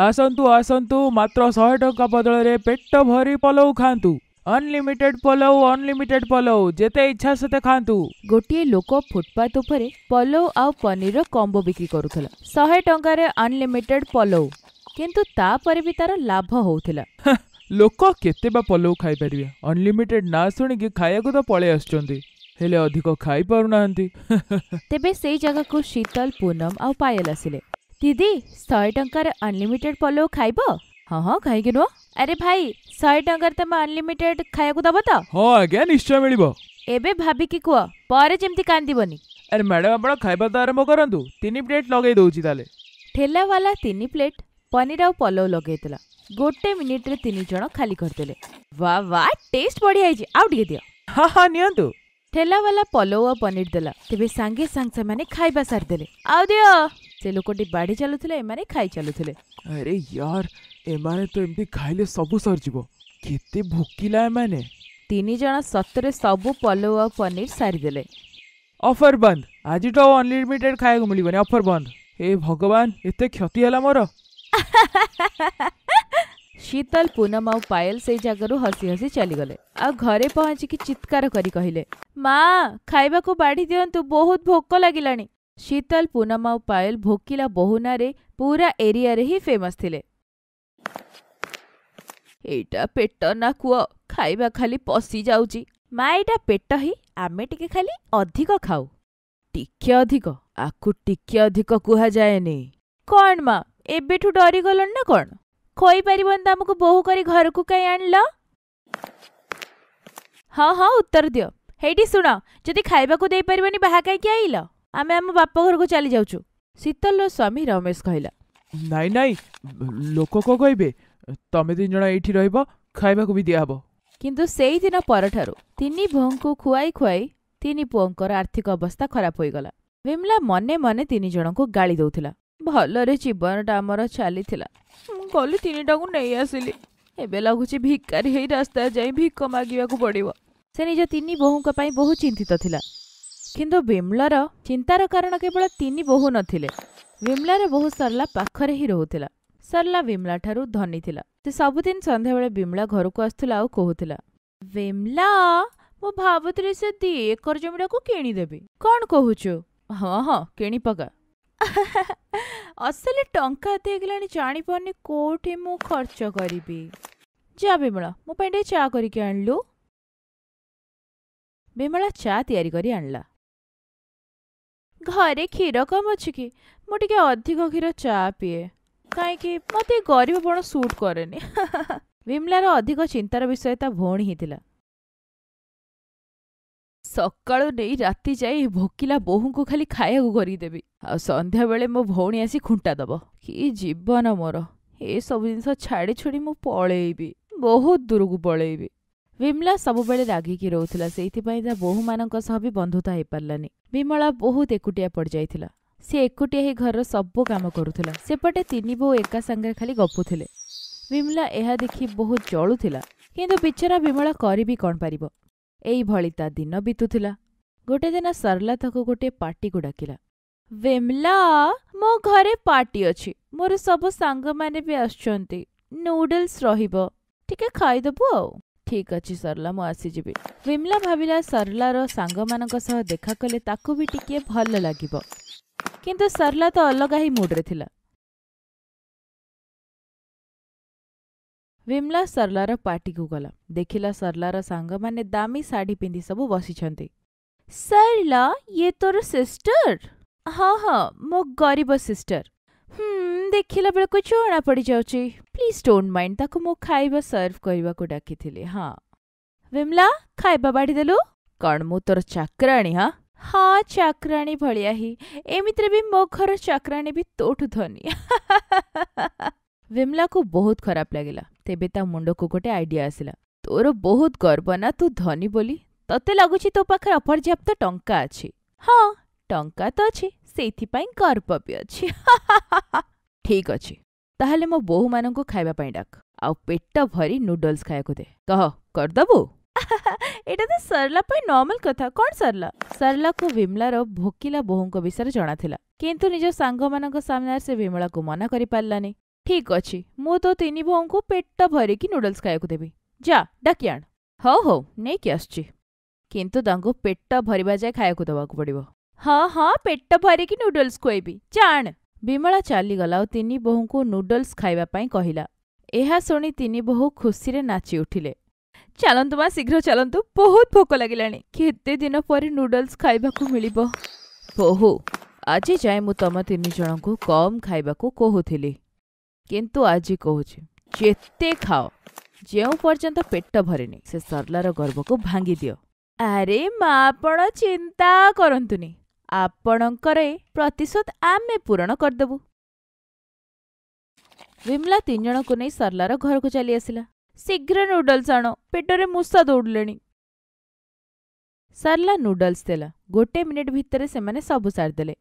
ଆସନ୍ତୁ ଆସନ୍ତୁ ମାତ୍ର ଶହେ ଟଙ୍କା ବଦଳରେ ପେଟ ଭରି ପଲଉ ଖାଆନ୍ତୁ ଅନଲିମିଟେଡ୍ ପଲଉ ଅନଲିମିଟେଡ୍ ପଲଉ ଯେତେ ଇଚ୍ଛା ସେତେ ଖାଆନ୍ତୁ ଗୋଟିଏ ଲୋକ ଫୁଟପାଥ ଉପରେ ପଲଉ ଆଉ ପନିର କମ୍ବ ବିକ୍ରି କରୁଥିଲା ଶହେ ଟଙ୍କାରେ ଅନଲିମିଟେଡ୍ ପଲଉ କିନ୍ତୁ ତାପରେ ବି ତାର ଲାଭ ହଉଥିଲା ଲୋକ କେତେ ବା ପଲଉ ଖାଇପାରିବେ ଅନଲିମିଟେଡ୍ ନାଁ ଶୁଣିକି ଖାଇବାକୁ ତ ପଳେଇ ଆସୁଛନ୍ତି ହେଲେ ଅଧିକ ଖାଇପାରୁନାହାନ୍ତି ତେବେ ସେଇ ଜାଗାକୁ ଶୀତଲ ପୁନମ ଆଉ ପାୟଲ ଆସିଲେ ଦିଦି ଶହେ ଟଙ୍କାର ଅନଲିମିଟେଡ୍ ପଲଉ ଖାଇବ ହଁ ହଁ କାହିଁକି ନୁହଁ ଆରେ ଭାଇ ଶହେ ଟଙ୍କାରେ ତମେ ଅନଲିମିଟେଡ୍ ଖାଇବାକୁ ଦବ ତ ହଁ ଆଜ୍ଞା ନିଶ୍ଚୟ ମିଳିବ ଏବେ ଭାବିକି କୁହ ପରେ ଯେମିତି କାନ୍ଦିବନି ଆରେ ମ୍ୟାଡ଼ାମ୍ ଆପଣ ଖାଇବା ତ ଆରମ୍ଭ କରନ୍ତୁ ତିନି ପ୍ଲେଟ୍ ଲଗେଇ ଦେଉଛି ତାହେଲେ ଠେଲାବାଲା ତିନି ପ୍ଲେଟ୍ ପନିର ଆଉ ପଲଉ ଲଗେଇଥିଲା ଗୋଟେ ମିନିଟ୍ରେ ତିନି ଜଣ ଖାଲି କରିଦେଲେ ବା ବା ଟେଷ୍ଟ ବଢ଼ିଆ ହେଇଛି ଆଉ ଟିକେ ଦିଅ ହଁ ହଁ ନିଅନ୍ତୁ ଠେଲାବାଲା ପଲଉ ଆଉ ପନିର ଦେଲା ତେବେ ସାଙ୍ଗେ ସାଙ୍ଗେ ସେମାନେ ଖାଇବା ସାରିଦେଲେ ଆଉ ଦିଅ ସେ ଲୋକଟି ବାଢ଼ି ଚାଲୁଥିଲେ ଏମାନେ ଖାଇ ଚାଲୁଥିଲେ ଆରେ ୟାର ଏମାନେ ତ ଏମିତି ଖାଇଲେ ସବୁ ସରିଯିବ କେତେ ଭୋକିଲା ଏମାନେ ତିନି ଜଣ ସତରେ ସବୁ ପଲଉ ଆଉ ପନିର ସାରିଦେଲେ ଅଫର ବନ୍ଦ ଆଜି ତ ଅନଲିମିଟେଡ୍ ଖାଇବାକୁ ମିଳିବନି ଅଫର ବନ୍ଦ ଏ ଭଗବାନ ଏତେ କ୍ଷତି ହେଲା ମୋର ଶୀତଲ ପୁନମ ଆଉ ପାୟଲ ସେଇ ଜାଗାରୁ ହସି ହସି ଚାଲିଗଲେ ଆଉ ଘରେ ପହଞ୍ଚିକି ଚିତ୍କାର କରି କହିଲେ ମା ଖାଇବାକୁ ବାଢ଼ି ଦିଅନ୍ତୁ ବହୁତ ଭୋକ ଲାଗିଲାଣି ଶୀତଲ ପୁନମ ଆଉ ପାୟଲ ଭୋକିଲା ବହୁନାରେ ପୁରା ଏରିଆରେ ହିଁ ଫେମସ୍ ଥିଲେ ଏଇଟା ପେଟ ନା କୁଅ ଖାଇବା ଖାଲି ପଶି ଯାଉଛି ମା ଏଇଟା ପେଟ ହିଁ ଆମେ ଟିକେ ଖାଲି ଅଧିକ ଖାଉ ଟିକେ ଅଧିକ ଆକୁ ଟିକେ ଅଧିକ କୁହାଯାଏନି କ'ଣ ମା ଏବେଠୁ ଡରିଗଲଣି ନା କ'ଣ ଖୋଇପାରିବନି ତମକୁ ବୋହୁ କରି ଘରକୁ କାହିଁ ଆଣିଲ ହଁ ହଁ ଉତ୍ତର ଦିଅ ହେଇଟି ଶୁଣ ଯଦି ଖାଇବାକୁ ଦେଇପାରିବନି ବାହା କାହିଁକି ଆଇଲ ଆମେ ଆମ ବାପ ଘରକୁ ଚାଲି ଯାଉଛୁ ଶୀତଲର ସ୍ୱାମୀ ରମେଶ କହିଲା ନାଇଁ ନାଇଁ ଲୋକ କ'ଣ କହିବେ ତମେ ତିନି ଜଣ ଏଇଠି ରହିବ ଖାଇବାକୁ ବି ଦିଆହବ କିନ୍ତୁ ସେଇଦିନ ପରଠାରୁ ତିନି ବୋହୂଙ୍କୁ ଖୁଆଇ ଖୁଆଇ ତିନି ପୁଅଙ୍କର ଆର୍ଥିକ ଅବସ୍ଥା ଖରାପ ହୋଇଗଲା ବିମଲା ମନେ ମନେ ତିନି ଜଣଙ୍କୁ ଗାଳି ଦେଉଥିଲା ଭଲରେ ଜୀବନଟା ଆମର ଚାଲିଥିଲା ମୁଁ ଗଲି ତିନିଟାକୁ ନେଇ ଆସିଲି ଏବେ ଲାଗୁଛି ଭିକାରୀ ହେଇ ରାସ୍ତା ଯାଇ ଭିକ ମାଗିବାକୁ ପଡ଼ିବ ସେ ନିଜ ତିନି ବୋହୂଙ୍କ ପାଇଁ ବହୁ ଚିନ୍ତିତ ଥିଲା କିନ୍ତୁ ବିମ୍ଲାର ଚିନ୍ତାର କାରଣ କେବଳ ତିନି ବୋହୂ ନଥିଲେ ବିମ୍ଲାର ବୋହୂ ସରଲା ପାଖରେ ହିଁ ରହୁଥିଲା ସରଲା ବିମ୍ଲାଠାରୁ ଧନୀ ଥିଲା ସେ ସବୁଦିନ ସନ୍ଧ୍ୟାବେଳେ ବିମ୍ଲା ଘରକୁ ଆସୁଥିଲା ଆଉ କହୁଥିଲା ବିମ୍ଲା ମୁଁ ଭାବୁଥିଲି ସେ ଦୁଇ ଏକର ଜମିଟାକୁ କିଣିଦେବି କ'ଣ କହୁଛୁ ହଁ ହଁ କିଣି ପକା ଅସଲି ଟଙ୍କା ଏତେ ହେଇଗଲାଣି ଜାଣିପାରୁନି କେଉଁଠି ମୁଁ ଖର୍ଚ୍ଚ କରିବି ଯା ବିମଳା ମୋ ପାଇଁ ଟିକେ ଚା କରିକି ଆଣିଲୁ ବିମଳା ଚା ତିଆରି କରି ଆଣିଲା ଘରେ କ୍ଷୀର କମ୍ ଅଛି କି ମୁଁ ଟିକେ ଅଧିକ କ୍ଷୀର ଚା ପିଏ କାହିଁକି ମୋତେ ଗରିବ ବଣ ସୁଟ୍ କରେନି ବିମଳାର ଅଧିକ ଚିନ୍ତାର ବିଷୟ ତା ଭଉଣୀ ହେଇଥିଲା ସକାଳୁ ନେଇ ରାତି ଯାଇ ଭୋକିଲା ବୋହୂଙ୍କୁ ଖାଲି ଖାଇବାକୁ କରିଦେବି ଆଉ ସନ୍ଧ୍ୟାବେଳେ ମୋ ଭଉଣୀ ଆସି ଖୁଣ୍ଟା ଦେବ କି ଜୀବନ ମୋର ଏସବୁ ଜିନିଷ ଛାଡ଼ି ଛୁଡ଼ି ମୁଁ ପଳେଇବି ବହୁତ ଦୂରକୁ ପଳେଇବି ବିମଳା ସବୁବେଳେ ରାଗିକି ରହୁଥିଲା ସେଇଥିପାଇଁ ତା ବୋହୂମାନଙ୍କ ସହ ବି ବନ୍ଧୁତା ହେଇପାରିଲାନି ବିମଳା ବହୁତ ଏକୁଟିଆ ପଡ଼ିଯାଇଥିଲା ସେ ଏକୁଟିଆ ହେଇ ଘରର ସବୁ କାମ କରୁଥିଲା ସେପଟେ ତିନି ବୋହୂ ଏକା ସାଙ୍ଗରେ ଖାଲି ଗପୁଥିଲେ ବିମଳା ଏହା ଦେଖି ବହୁତ ଜଳୁଥିଲା କିନ୍ତୁ ବିଚରା ବିମଳା କରିବି କ'ଣ ପାରିବ ଏଇଭଳି ତା ଦିନ ବିତୁଥିଲା ଗୋଟେ ଦିନ ସରଲା ତାକୁ ଗୋଟିଏ ପାର୍ଟିକୁ ଡାକିଲା ବେମ୍ଲା ମୋ ଘରେ ପାର୍ଟି ଅଛି ମୋର ସବୁ ସାଙ୍ଗମାନେ ବି ଆସୁଛନ୍ତି ନୁଡଲ୍ସ ରହିବ ଟିକେ ଖାଇଦେବୁ ଆଉ ଠିକ୍ ଅଛି ସରଲା ମୁଁ ଆସିଯିବି ବିମ୍ଲା ଭାବିଲା ସରଲାର ସାଙ୍ଗମାନଙ୍କ ସହ ଦେଖା କଲେ ତାକୁ ବି ଟିକିଏ ଭଲ ଲାଗିବ କିନ୍ତୁ ସରଲା ତ ଅଲଗା ହିଁ ମୁଡ଼୍ରେ ଥିଲା ବିମଳା ସରଲାର ପାଟିକୁ ଗଲା ଦେଖିଲା ସରଲାର ସାଙ୍ଗମାନେ ଦାମୀ ଶାଢ଼ୀ ପିନ୍ଧି ସବୁ ବସିଛନ୍ତି ସରଲା ଇଏ ତୋର ସିଷ୍ଟର ହଁ ହଁ ମୋ ଗରିବ ସିଷ୍ଟର ଦେଖିଲା ବେଳକୁ ଜଣା ପଡ଼ିଯାଉଛି ପ୍ଲିଜ୍ ଡୋଣ୍ଟ ମାଇଣ୍ଡ ତାକୁ ମୁଁ ଖାଇବା ସର୍ଭ କରିବାକୁ ଡାକିଥିଲି ହଁ ବିମଳା ଖାଇବା ବାଢ଼ିଦେଲୁ କ'ଣ ମୁଁ ତୋର ଚାକରାଣୀ ହଁ ହଁ ଚାକରାଣୀ ଭଳିଆ ହିଁ ଏମିତିରେ ବି ମୋ ଘର ଚାକରାଣୀ ବି ତୋଠୁ ଧନୀ ବିମଳାକୁ ବହୁତ ଖରାପ ଲାଗିଲା ତେବେ ତା ମୁଣ୍ଡକୁ ଗୋଟେ ଆଇଡିଆ ଆସିଲା ତୋର ବହୁତ ଗର୍ବ ନା ତୁ ଧନୀ ବୋଲି ତତେ ଲାଗୁଛି ତୋ ପାଖରେ ଅପର୍ଯ୍ୟାପ୍ତ ଟଙ୍କା ଅଛି ହଁ ଟଙ୍କା ତ ଅଛି ସେଇଥିପାଇଁ ଗର୍ବ ବି ଅଛି ଠିକ୍ ଅଛି ତାହେଲେ ମୋ ବୋହୂମାନଙ୍କୁ ଖାଇବା ପାଇଁ ଡାକ ଆଉ ପେଟ ଭରି ନୁଡଲ୍ସ ଖାଇବାକୁ ଦେ କହ କରିଦେବୁ ଏଇଟା ତ ସରଲା ପାଇଁ ନର୍ମାଲ କଥା କ'ଣ ସରଲା ସରଲାକୁ ବିମଳାର ଭୋକିଲା ବୋହୂଙ୍କ ବିଷୟରେ ଜଣାଥିଲା କିନ୍ତୁ ନିଜ ସାଙ୍ଗମାନଙ୍କ ସାମ୍ନାରେ ସେ ବିମଳାକୁ ମନା କରିପାରିଲାନି ଠିକ୍ ଅଛି ମୁଁ ତୋ ତିନି ଭଉଙ୍କୁ ପେଟ ଭରିକି ନୁଡଲ୍ସ ଖାଇବାକୁ ଦେବି ଯା ଡାକି ଆଣ ହଉ ହଉ ନେଇକି ଆସୁଛି କିନ୍ତୁ ତାଙ୍କୁ ପେଟ ଭରିବା ଯାଏ ଖାଇବାକୁ ଦେବାକୁ ପଡ଼ିବ ହଁ ହଁ ପେଟ ଭରିକି ନୁଡଲ୍ସ ଖୁଆଇବି ଜାଣ ବିମଳା ଚାଲିଗଲା ଆଉ ତିନି ବୋହୂଙ୍କୁ ନୁଡଲ୍ସ ଖାଇବା ପାଇଁ କହିଲା ଏହା ଶୁଣି ତିନି ବୋହୂ ଖୁସିରେ ନାଚି ଉଠିଲେ ଚାଲନ୍ତୁ ମା ଶୀଘ୍ର ଚାଲନ୍ତୁ ବହୁତ ଭୋକ ଲାଗିଲାଣି କେତେ ଦିନ ପରେ ନୁଡଲ୍ସ ଖାଇବାକୁ ମିଳିବ ବୋହୂ ଆଜି ଯାଏ ମୁଁ ତମ ତିନି ଜଣଙ୍କୁ କମ୍ ଖାଇବାକୁ କହୁଥିଲି କିନ୍ତୁ ଆଜି କହୁଛି ଯେତେ ଖାଅ ଯେଉଁ ପର୍ଯ୍ୟନ୍ତ ପେଟ ଭରିନି ସେ ସରଲାର ଗର୍ବକୁ ଭାଙ୍ଗି ଦିଅ ଆରେ ମା ଆପଣ ଚିନ୍ତା କରନ୍ତୁନି ଆପଣଙ୍କର ପ୍ରତିଶୋଧ ଆମେ ପୂରଣ କରିଦେବୁ ବିମଲା ଜଣଙ୍କୁ ନେଇ ସରଲାର ଘରକୁ ଚାଲି ଆସିଲା ଶୀଘ୍ର ନୁଡଲ୍ସ ଆଣ ପେଟରେ ମୂଷା ଦୌଡ଼ିଲେଣି ସରଲା ନୁଡଲ୍ସ ଦେଲା ଗୋଟେ ମିନିଟ୍ ଭିତରେ ସେମାନେ ସବୁ ସାରିଦେଲେ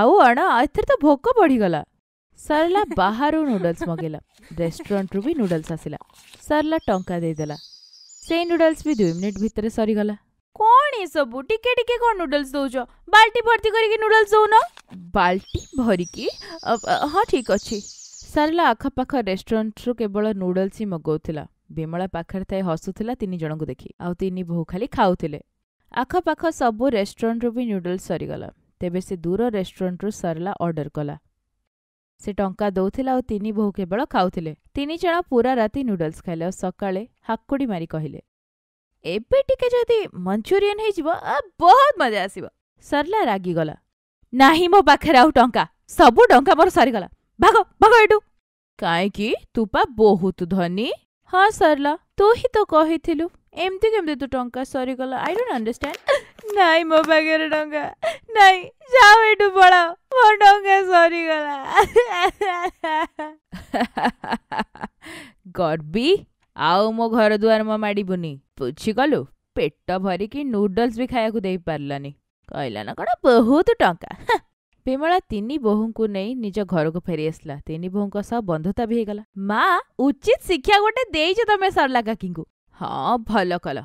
ଆଉ ଅଣ ଏଥିରେ ତ ଭୋକ ବଢ଼ିଗଲା ସରଲା ବାହାରୁ ନୁଡଲ୍ସ ମଗେଇଲା ରେଷ୍ଟୁରାଣ୍ଟରୁ ବି ନୁଡଲ୍ସ ଆସିଲା ସରଲା ଟଙ୍କା ଦେଇଦେଲା ସେଇ ନୁଡଲ୍ସ ବି ଦୁଇ ମିନିଟ୍ ଭିତରେ ସରିଗଲା କ'ଣ ଏସବୁ ଟିକେ ଟିକେ କ'ଣ ନୁଡଲ୍ସ ଦଉଛ ବାଲ୍ଟି ଭର୍ତ୍ତି କରିକି ନୁଡଲ୍ସ ଦଉନ ବାଲ୍ଟି ଭରିକି ହଁ ଠିକ୍ ଅଛି ସରଲା ଆଖପାଖ ରେଷ୍ଟୁରାଣ୍ଟରୁ କେବଳ ନୁଡଲ୍ସ ହିଁ ମଗାଉଥିଲା ବିମଳା ପାଖରେ ଥାଏ ହସୁଥିଲା ତିନି ଜଣଙ୍କୁ ଦେଖି ଆଉ ତିନି ବୋହୂ ଖାଲି ଖାଉଥିଲେ ଆଖପାଖ ସବୁ ରେଷ୍ଟୁରାଣ୍ଟରୁ ବି ନୁଡଲ୍ସ ସରିଗଲା ତେବେ ସେ ଦୂର ରେଷ୍ଟୁରାଣ୍ଟରୁ ସରଲା ଅର୍ଡର୍ କଲା ସେ ଟଙ୍କା ଦେଉଥିଲେ ଆଉ ତିନି ବୋହୁ କେବଳ ଖାଉଥିଲେ ତିନି ଜଣ ପୁରା ରାତି ନୁଡଲ୍ସ ଖାଇଲେ ଆଉ ସକାଳେ ହାକୁଡ଼ି ମାରି କହିଲେ ଏବେ ଟିକେ ଯଦି ମଞ୍ଚୁରିଆନ୍ ହେଇଯିବ ବହୁତ ମଜା ଆସିବ ସରିଲା ରାଗିଗଲା ନାହିଁ ମୋ ପାଖରେ ଆଉ ଟଙ୍କା ସବୁ ଟଙ୍କା ମୋର ସରିଗଲା ଭାଗ ଭାଗ ଏଠୁ କାହିଁକି ତୁ ପା ବହୁତ ଧନୀ ହଁ ସରିଲା ତୁ ହିଁ ତ କହିଥିଲୁ ଏମିତି କେମିତି ତୁ ଟଙ୍କା ସରିଗଲ ଆଇ ଡୋଣ୍ଟ ଅଣ୍ଡରଷ୍ଟାଣ୍ଡ ନାଇଁ ମୋ ପାଖରେ ଟଙ୍କା ନାଇଁ ଯାଅ ଏଠୁ ପଳାଅ ମୋ ଟଙ୍କା ସରିଗଲା ଗର୍ବି ଆଉ ମୋ ଘର ଦୁଆର ମୋ ମାଡ଼ିବୁନି ବୁଝିଗଲୁ ପେଟ ଭରିକି ନୁଡଲ୍ସ ବି ଖାଇବାକୁ ଦେଇପାରିଲାନି କହିଲା ନା କ'ଣ ବହୁତ ଟଙ୍କା ବିମଳା ତିନି ବୋହୂଙ୍କୁ ନେଇ ନିଜ ଘରକୁ ଫେରି ଆସିଲା ତିନି ବୋହୂଙ୍କ ସହ ବନ୍ଧୁତା ବି ହେଇଗଲା ମା ଉଚିତ ଶିକ୍ଷା ଗୋଟେ ଦେଇଛ ତମେ ସରଲା କାକିଙ୍କୁ ହଁ ଭଲ କଲ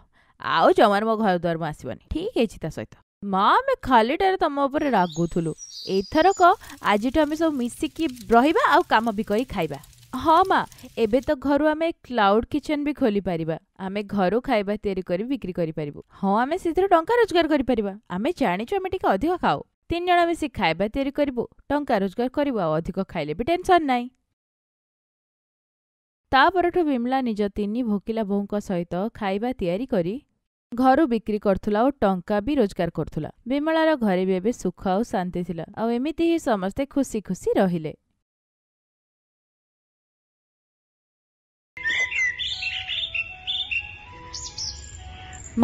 ଆଉ ଜମାରୁ ମୋ ଘର ମୁଁ ଆସିବନି ଠିକ୍ ହେଇଛି ତା ସହିତ ମା ଆମେ ଖାଲିଟାରେ ତମ ଉପରେ ରାଗୁଥିଲୁ ଏଇଥରକ ଆଜିଠୁ ଆମେ ସବୁ ମିଶିକି ରହିବା ଆଉ କାମ ବି କରି ଖାଇବା ହଁ ମା ଏବେ ତ ଘରୁ ଆମେ କ୍ଲାଉଡ୍ କିଚେନ୍ ବି ଖୋଲି ପାରିବା ଆମେ ଘରୁ ଖାଇବା ତିଆରି କରି ବିକ୍ରି କରିପାରିବୁ ହଁ ଆମେ ସେଥିରୁ ଟଙ୍କା ରୋଜଗାର କରିପାରିବା ଆମେ ଜାଣିଛୁ ଆମେ ଟିକେ ଅଧିକ ଖାଉ ତିନି ଜଣ ମିଶି ଖାଇବା ତିଆରି କରିବୁ ଟଙ୍କା ରୋଜଗାର କରିବୁ ଆଉ ଅଧିକ ଖାଇଲେ ବି ଟେନସନ୍ ନାହିଁ ତା ପରଠୁ ବିମଳା ନିଜ ତିନି ଭୋକିଲା ବୋହୂଙ୍କ ସହିତ ଖାଇବା ତିଆରି କରି ଘରୁ ବିକ୍ରି କରୁଥିଲା ଓ ଟଙ୍କା ବି ରୋଜଗାର କରୁଥିଲା ବିମଳାର ଘରେ ବି ଏବେ ସୁଖ ଆଉ ଶାନ୍ତି ଥିଲା ଆଉ ଏମିତି ହିଁ ସମସ୍ତେ ଖୁସି ଖୁସି ରହିଲେ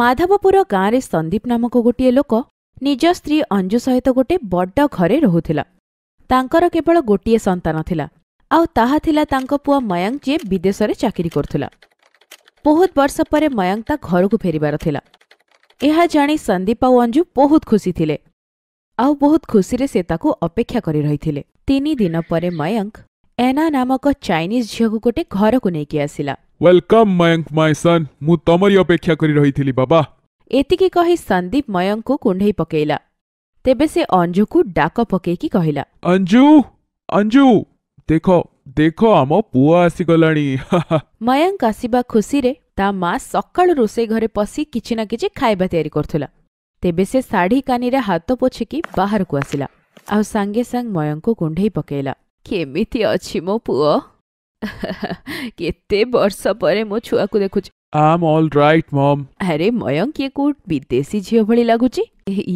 ମାଧବପୁର ଗାଁରେ ସନ୍ଦୀପ ନାମକ ଗୋଟିଏ ଲୋକ ନିଜ ସ୍ତ୍ରୀ ଅଞ୍ଜୁ ସହିତ ଗୋଟିଏ ବଡ଼ ଘରେ ରହୁଥିଲା ତାଙ୍କର କେବଳ ଗୋଟିଏ ସନ୍ତାନ ଥିଲା ଆଉ ତାହା ଥିଲା ତାଙ୍କ ପୁଅ ମୟଙ୍କ ଯିଏ ବିଦେଶରେ ଚାକିରି କରୁଥିଲା ବହୁତ ବର୍ଷ ପରେ ମୟଙ୍କ ତା ଘରକୁ ଫେରିବାର ଥିଲା ଏହା ଜାଣି ସନ୍ଦୀପ ଆଉ ଅଞ୍ଜୁ ବହୁତ ଖୁସି ଥିଲେ ଆଉ ବହୁତ ଖୁସିରେ ସେ ତାକୁ ଅପେକ୍ଷା କରି ରହିଥିଲେ ତିନି ଦିନ ପରେ ମୟଙ୍କ ଏନା ନାମକ ଚାଇନିଜ୍ ଝିଅକୁ ଗୋଟେ ଘରକୁ ନେଇକି ଆସିଲା ୱେଲକମ୍ ମୟଙ୍କ ମାଇ ସନ୍ ମୁଁ ତମରି ଅପେକ୍ଷା କରି ରହିଥିଲି ବାବା ଏତିକି କହି ସନ୍ଦୀପ ମୟଙ୍କକୁ କୁଣ୍ଢେଇ ପକେଇଲା ତେବେ ସେ ଅଞ୍ଜୁକୁ ଡାକ ପକେଇକି କହିଲା ଅଞ୍ଜୁ ଅଞ୍ଜୁ ଦେଖ ଦେଖ ଆମ ପୁଅ ଆସିଗଲାଣି ମୟଙ୍କ ଆସିବା ଖୁସିରେ ତା ମା ସକାଳୁ ରୋଷେଇ ଘରେ ପଶି କିଛି ନା କିଛି ଖାଇବା ତିଆରି କରୁଥିଲା ତେବେ ସେ ଶାଢ଼ୀ କାନିରେ ହାତ ପୋଛିକି ବାହାରକୁ ଆସିଲା ଆଉ ସାଙ୍ଗେ ସାଙ୍ଗେ ମୟଙ୍କୁ କୁଣ୍ଢେଇ ପକେଇଲା କେମିତି ଅଛି ମୋ ପୁଅ କେତେ ବର୍ଷ ପରେ ମୋ ଛୁଆକୁ ଦେଖୁଛି ଆମ୍ ଅଲ୍ ରାଇଟ୍ ମମ୍ ଆରେ ମୟଙ୍କ ଇଏ କୋଉ ବିଦେଶୀ ଝିଅ ଭଳି ଲାଗୁଛି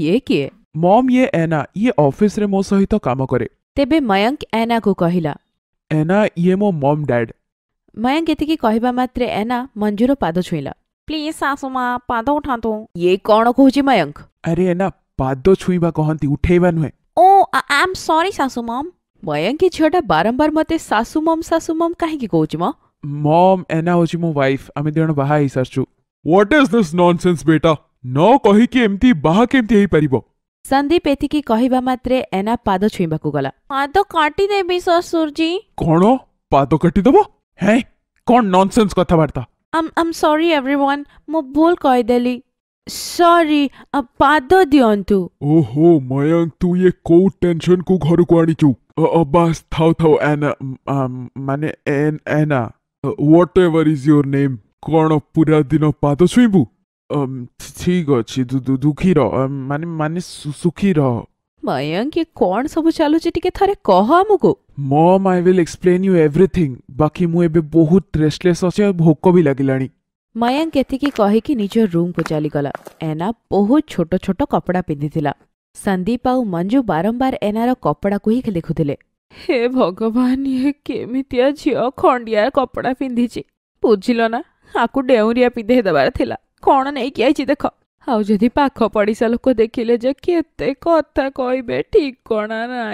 ଇଏ କିଏ ମମ୍ ଇଏ ଏନା ଇଏ ଅଫିସରେ ମୋ ସହିତ କାମ କରେ ତେବେ ମୟଙ୍କ ଏନାକୁ କହିଲା ଏନା ଇଏ ମୋ ମମ୍ ଡ୍ୟାଡ୍ ମୟଙ୍କ ଏତିକି କହିବା ମାତ୍ରେ ଏନା ମଞ୍ଜୁର ପାଦ ଛୁଇଁଲା ପ୍ଲିଜ୍ ଶାଶୁମା ପାଦ ଉଠାନ୍ତୁ ଇଏ କ'ଣ କହୁଛି ମୟଙ୍କ ଆରେ ଏନା ପାଦ ଛୁଇଁବା କହନ୍ତି ଉଠେଇବା ନୁହେଁ ଓ ଆମ୍ ସରି ଶାଶୁ ମମ୍ ମୟଙ୍କ ଝିଅଟା ବାରମ୍ବାର ମୋତେ ଶାଶୁ ମମ୍ ଶାଶୁ ମମ୍ କାହିଁକି କହୁଛି ମ ମମ୍ ଏନା ହେଉଛି ମୋ ୱାଇଫ୍ ଆମେ ଦୁଇ ଜଣ ବାହା ହେଇସାରିଛୁ ହ୍ୱାଟ୍ ଇଜ୍ ଦିସ୍ ନନ୍ସେନ୍ସ ବେଟା ନ କହିକି ଏମିତି ବାହା କେମିତି ହେଇପାରିବ ସନ୍ଦୀପ ଏତିକି କହିବା ମାତ୍ରେ ଏନା ପାଦ ଛୁଇଁବାକୁ ଗଲା ପାଦ କାଟିଦେବି ଶ୍ୱଶୁରଜୀ କ'ଣ ପାଦ କାଟିଦେବ ହେ କ'ଣ ନନସେନ୍ସ କଥାବାର୍ତ୍ତା ଆମ୍ ସରି ଏଭ୍ରିୱାନ୍ ମୁଁ ଭୁଲ କହିଦେଲି ସରି ପାଦ ଦିଅନ୍ତୁ ଓହୋ ମୟଙ୍କ ତୁ ଇଏ କୋଉ ଟେନସନକୁ ଘରକୁ ଆଣିଛୁ ବାସ୍ ଥାଉ ଥାଉ ଆନା ମାନେ ଏନା whatever is your name କ'ଣ ପୁରା ଦିନ ପାଦ ଛୁଇଁବୁ ଅମ୍ ଠିକ୍ ଅଛି ଦୁ- ଦୁଃଖୀ ରହ ମାନେ ମାନେ ସୁ- ସୁଖୀ ରହ ମୟଙ୍କ କ'ଣ ସବୁ ଚାଲୁଛି ଟିକେ ଥରେ କହ ଆମକୁ mom I will explain you everything ବାକି ମୁଁ ଏବେ ବହୁତ ରେଷ୍ଟଲେସ୍ ଅଛି ଆଉ ଭୋକ ବି ଲାଗିଲାଣି ମୟଙ୍କ ଏତିକି କହିକି ନିଜ ରୁମ୍କୁ ଚାଲିଗଲା ଏନା ବହୁତ ଛୋଟ ଛୋଟ କପଡ଼ା ପିନ୍ଧିଥିଲା ସନ୍ଦୀପ ଆଉ ମଞ୍ଜୁ ବାରମ୍ବାର ଏନାର କପଡ଼ାକୁ ହିଁ ଦେଖୁଥିଲେ ହେ ଭଗବାନ ଇଏ କେମିତିଆ ଝିଅ ଖଣ୍ଡିଆ କପଡ଼ା ପିନ୍ଧିଛି ବୁଝିଲ ନା ଆକୁ ଡେଉଁରିଆ ପିନ୍ଧେଇ ଦେବାର ଥିଲା कौन नहीं देख आदि पाख पड़सा लोक देखिले के कहे ठीक कणा ना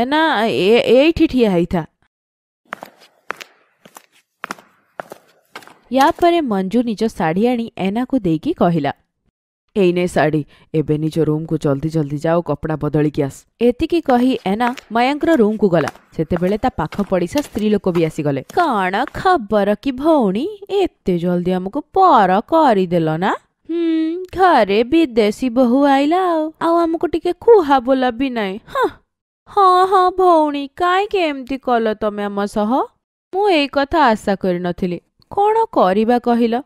एना ए ठिया था यापर मंजू निज शाढ़ी आनी एना को देकी कहला ଏଇନେ ଶାଢ଼ୀ ଏବେ ନିଜ ରୁମ୍କୁ ଜଲ୍ଦି ଜଲ୍ଦି ଯାଅ କପଡ଼ା ବଦଳିକି ଆସ ଏତିକି କହି ଏନା ମୟାଙ୍କର ରୁମ୍କୁ ଗଲା ସେତେବେଳେ ତା ପାଖ ପଡ଼ିଶା ସ୍ତ୍ରୀ ଲୋକ ବି ଆସିଗଲେ କ'ଣ ଖବର କି ଭଉଣୀ ଏତେ ଜଲ୍ଦି ଆମକୁ ପର କରିଦେଲ ନା ହୁଁ ଘରେ ବିଦେଶୀ ବୋହୂ ଆଇଲା ଆଉ ଆଉ ଆମକୁ ଟିକେ କୁହା ବୋଲା ବି ନାହିଁ ହଁ ହଁ ହଁ ଭଉଣୀ କାହିଁକି ଏମିତି କଲ ତମେ ଆମ ସହ ମୁଁ ଏଇ କଥା ଆଶା କରିନଥିଲି କ'ଣ କରିବା କହିଲ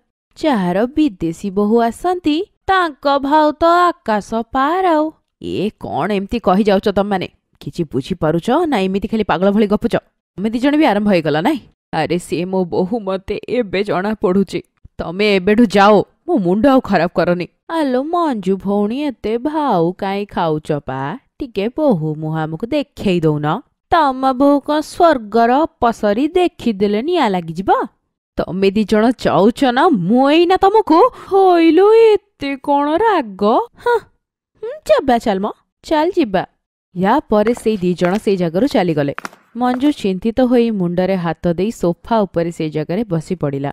ଯାହାର ବିଦେଶୀ ବୋହୂ ଆସନ୍ତି ତାଙ୍କ ଭାଉ ତ ଆକାଶ ପାର ଆଉ ଏ କ'ଣ ଏମିତି କହିଯାଉଛ ତମେମାନେ କିଛି ବୁଝିପାରୁଛ ନା ଏମିତି ଖାଲି ପାଗଳ ଭଳି ଗପୁଛ ତମେ ଦି ଜଣ ବି ଆରମ୍ଭ ହେଇଗଲା ନାହିଁ ଆରେ ସେ ମୋ ବୋହୂ ମୋତେ ଏବେ ଜଣାପଡ଼ୁଛି ତମେ ଏବେଠୁ ଯାଅ ମୋ ମୁଣ୍ଡ ଆଉ ଖରାପ କରନି ଆଲୋ ମଞ୍ଜୁ ଭଉଣୀ ଏତେ ଭାଉ କାଇଁ ଖାଉଛ ପା ଟିକେ ବୋହୁ ମୁହଁ ଆମକୁ ଦେଖେଇ ଦଉନ ତମ ବୋହୁ କ'ଣ ସ୍ୱର୍ଗର ଅପସରି ଦେଖିଦେଲେ ନିଆଁ ଲାଗିଯିବ ତମେ ଦି ଜଣ ଯାଉଛ ନା ମୁଁ ଏଇନା ତମକୁ ହଇଲୁ ଏତେ कौन राग हबा चलम चल जीबा या पर से दीज से जगह चलीगले मंजू चिंतित तो मुंडे हाथ दे सोफा उपर से जगह बसी पड़ा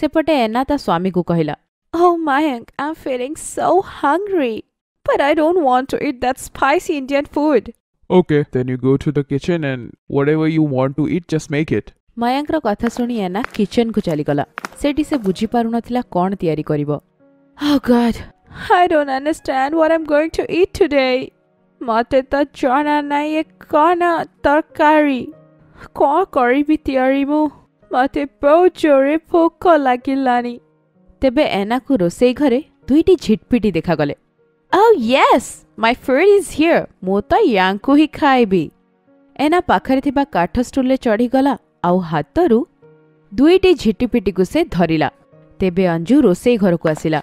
सेपटे एना ता स्वामी को कहला ओ Mayank I am feeling so hungry but I don't want to eat that spicy Indian food okay then you go to the kitchen and whatever you want to eat just make it Mayank रो कथा सुनी एना kitchen को चली गला सेटी से बुझी पारु नथिला कोन तैयारी करिवो Oh god, I don't understand what I'm going to eat today. मते तो जाना नहीं ये कौन तरकारी कौन करी तैयारी मु मते बहुत जोरे भोक लगिलानी तेबे एना को रोसई घरे दुईटी झिटपिटी देखा गले Oh yes, my food is here. ମୁଁ ତ ୟାଙ୍କୁ ହିଁ ଖାଇବି ଏନା ପାଖରେ ଥିବା କାଠ ଷ୍ଟୁଲରେ ଚଢ଼ିଗଲା ଆଉ ହାତରୁ ଦୁଇଟି ଝିଟିପିଟିକୁ ସେ ଧରିଲା ତେବେ ଅଞ୍ଜୁ ରୋଷେଇ ଘରକୁ ଆସିଲା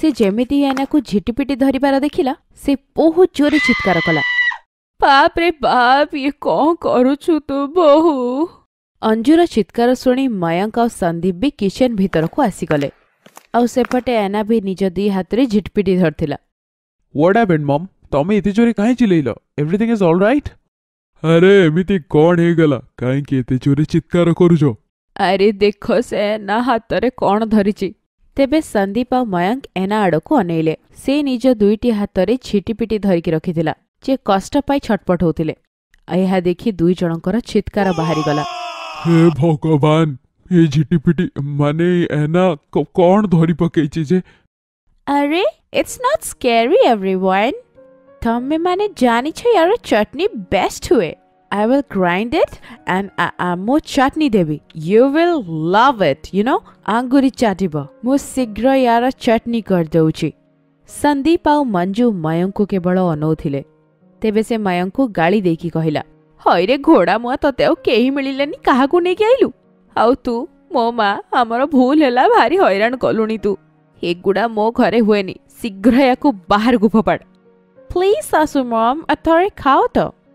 ସେ ଯେମିତି ଆଇନାକୁ ଝିଟିପିଟି ଧରିବାର ଦେଖିଲା ସେ ବହୁତ ଜୋରେ ଚିତ୍କାର କଲା ବାପ୍ରେ ବାପ୍ ଇଏ କ'ଣ କରୁଛୁ ତୁ ବୋହୁ ଅଞ୍ଜୁର ଚିତ୍କାର ଶୁଣି ମୟଙ୍କ ଆଉ ସନ୍ଦୀପ ବି କିଚେନ୍ ଭିତରକୁ ଆସିଗଲେ ଆଉ ସେପଟେ ଆନା ବି ନିଜ ଦୁଇ ହାତରେ ଝିଟପିଟି ଧରିଥିଲା ୱାଟ୍ ହ୍ୟାପେନ୍ ମମ୍ ତମେ ଏତେ ଜୋରେ କାହିଁ ଚିଲେଇଲ ଏଭ୍ରିଥିଙ୍ଗ ଇଜ୍ ଅଲ୍ ରାଇଟ୍ ଆରେ ଏମିତି କ'ଣ ହେଇଗଲା କାହିଁକି ଏତେ ଜୋରେ ଚିତ୍କାର କରୁଛ ଆରେ ଦେଖ ସେ ନା ହାତରେ କ'ଣ ଧରିଛି ତେବେ ସନ୍ଦୀପ ଆଉ ମୟଙ୍କ ଏନା ଆଡ଼କୁ ଅନେଇଲେ ସେ ନିଜ ଦୁଇଟି ହାତରେ ଛିଟିପିଟି ଧରିକି ରଖିଥିଲା ଯେ କଷ୍ଟ ପାଇ ଛଟପଟ ହେଉଥିଲେ ଏହା ଦେଖି ଦୁଇ ଜଣଙ୍କର ଚିତ୍କାର ବାହାରିଗଲା ହେ ଭଗବାନ ଏ ଝିଟିପିଟି ମାନେ ଏନା କ'ଣ ଧରି ପକେଇଛି ଯେ ଆରେ ଇଟ୍ସ ନଟ୍ ସ୍କେରି ଏଭ୍ରିୱାନ୍ ତମେମାନେ ଜାଣିଛ ୟାର ଚଟନି ବେଷ୍ଟ ହୁଏ I will grind it and ମୁଁ ଚଟନି ଦେବି you will love it you know ଆଙ୍ଗୁରି ଚାଟିବ ମୁଁ ଶୀଘ୍ର ୟାର ଚଟନି କରିଦେଉଛି ସନ୍ଦୀପ ଆଉ ମଞ୍ଜୁ ମୟଙ୍କୁ କେବଳ ଅନଉଥିଲେ ତେବେ ସେ ମୟଙ୍କୁ ଗାଳି ଦେଇକି କହିଲା ହଇରେ ଘୋଡ଼ା ମୁଆ ତତେ ଆଉ କେହି ମିଳିଲେନି କାହାକୁ ନେଇକି ଆଇଲୁ ଆଉ ତୁ ମୋ ମା ଆମର ଭୁଲ ହେଲା ଭାରି ହଇରାଣ କଲୁଣି ତୁ ଏଗୁଡ଼ା ମୋ ଘରେ ହୁଏନି ଶୀଘ୍ର ଏହାକୁ ବାହାରକୁ ଫୋପାଡ଼ ପ୍ଲିଜ୍ ଆସୁ ମମ୍ ଥରେ ଖାଅ ତ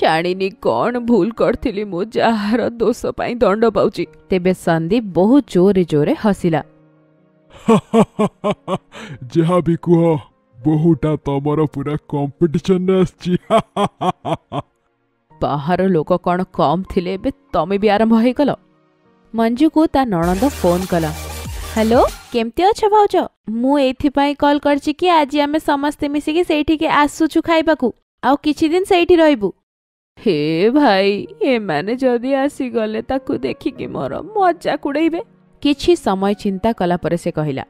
ଜାଣିନି କ'ଣ ଭୁଲ କରିଥିଲି ମୁଁ ଯାହାର ଦୋଷ ପାଇଁ ଦଣ୍ଡ ପାଉଛି ତେବେ ସନ୍ଦୀପ ବହୁତ ଜୋରେ ଜୋରେ ହସିଲା ଯାହା ବି କୁହ ବୋହୂଟା ତମର ପୁରା କମ୍ପିଟିସନରେ ଆସିଛି ବାହାର ଲୋକ କ'ଣ କମ୍ ଥିଲେ ଏବେ ତମେ ବି ଆରମ୍ଭ ହେଇଗଲ ମଞ୍ଜୁକୁ ତା ନଣନ୍ଦ ଫୋନ୍ କଲା ହ୍ୟାଲୋ କେମିତି ଅଛ ଭାଉଜ ମୁଁ ଏଇଥିପାଇଁ କଲ୍ କରିଛି କି ଆଜି ଆମେ ସମସ୍ତେ ମିଶିକି ସେଇଠିକି ଆସୁଛୁ ଖାଇବାକୁ ଆଉ କିଛି ଦିନ ସେଇଠି ରହିବୁ ହେ ଭାଇ ଏମାନେ ଯଦି ଆସିଗଲେ ତାକୁ ଦେଖିକି ମୋର ମଜା କୁଡ଼େଇବେ କିଛି ସମୟ ଚିନ୍ତା କଲା ପରେ ସେ କହିଲା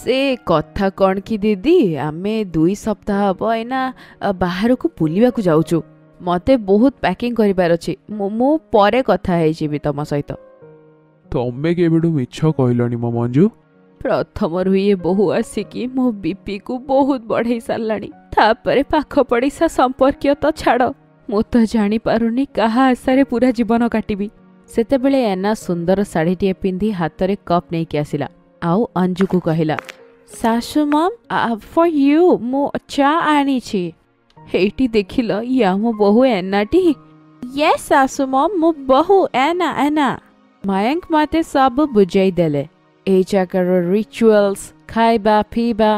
ସେ କଥା କ'ଣ କି ଦିଦି ଆମେ ଦୁଇ ସପ୍ତାହ ହେବ ଏଇନା ବାହାରକୁ ବୁଲିବାକୁ ଯାଉଛୁ ମୋତେ ବହୁତ ପ୍ୟାକିଂ କରିବାର ଅଛି ମୁଁ ପରେ କଥା ହେଇଯିବି ତମ ସହିତ ତମେ କେବେଠୁ ମିଛ କହିଲଣି ମୋ ମଞ୍ଜୁ ପ୍ରଥମରୁ ଇଏ ବୋହୁ ଆସିକି ମୋ ବିପିକୁ ବହୁତ ବଢ଼େଇ ସାରିଲାଣି ତାପରେ ପାଖ ପଡ଼ିଶା ସମ୍ପର୍କୀୟ ତ ଛାଡ଼ ମୁଁ ତ ଜାଣିପାରୁନି କାହା ଆଶାରେ ପୁରା ଜୀବନ କାଟିବି ସେତେବେଳେ ଏନା ସୁନ୍ଦର ଶାଢ଼ୀଟିଏ ପିନ୍ଧି ହାତରେ କପ୍ ନେଇକି ଆସିଲା ଆଉ ଅଞ୍ଜୁକୁ କହିଲା ଶାଶୁ ମମ୍ ଫର୍ ୟୁ ମୁଁ ଚା ଆଣିଛି ହେଇଟି ଦେଖିଲ ୟା ମୋ ବୋହୁ ଏନାଟି ୟେସ୍ ଶାଶୁ ମମ୍ ମୁଁ ବୋହୁ ଏନା ଏନା ମାୟାଙ୍କ ମୋତେ ସବୁ ବୁଝାଇ ଦେଲେ ଏଇ ଜାଗାର ରିଚୁଆଲ୍ସ ଖାଇବା ପିଇବା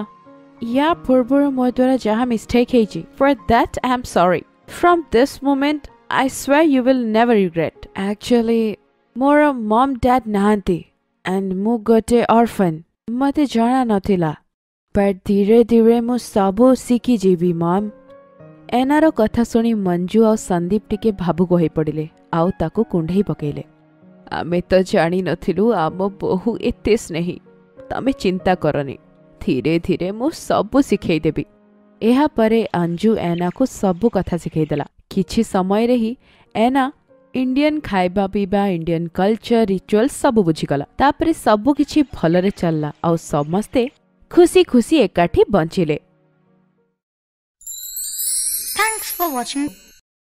ୟା ପୂର୍ବରୁ ମୋ ଦ୍ୱାରା ଯାହା ମିଷ୍ଟେକ୍ ହେଇଛି for that I am sorry From this moment, I swear you will never regret. Actually, ମୋର ମମ୍ ଡ୍ୟାଡ୍ ନାହାନ୍ତି ଆଣ୍ଡ ମୁଁ ଗୋଟେ ଅର୍ଫନ୍ ମୋତେ ଜଣା ନଥିଲା ବଟ୍ ଧୀରେ ଧୀରେ ମୁଁ ସବୁ ଶିଖିଯିବି ମମ୍ ଏନାର କଥା ଶୁଣି ମଞ୍ଜୁ ଆଉ ସନ୍ଦୀପ ଟିକେ ଭାବୁକ ହୋଇପଡ଼ିଲେ ଆଉ ତାକୁ କୁଣ୍ଢେଇ ପକାଇଲେ ଆମେ ତ ଜାଣିନଥିଲୁ ଆମ ବୋହୁ ଏତେ ସ୍ନେହୀ ତମେ ଚିନ୍ତା କରନି धीरे ଧୀରେ ମୁଁ ସବୁ ଶିଖେଇଦେବି ଏହାପରେ ଆଞ୍ଜୁ ଏନାକୁ ସବୁ କଥା ଶିଖେଇଦେଲା କିଛି ସମୟରେ ହିଁ ଏନା ଇଣ୍ଡିଆନ୍ ଖାଇବା ପିଇବା ଇଣ୍ଡିଆନ୍ କଲଚର ରିଚୁଆଲ ସବୁ ବୁଝିଗଲା ତାପରେ ସବୁ କିଛି ଭଲରେ ଚାଲିଲା ଆଉ ସମସ୍ତେ ଖୁସି ଖୁସି ଏକାଠି ବଞ୍ଚିଲେ Thanks ଫର୍ watching.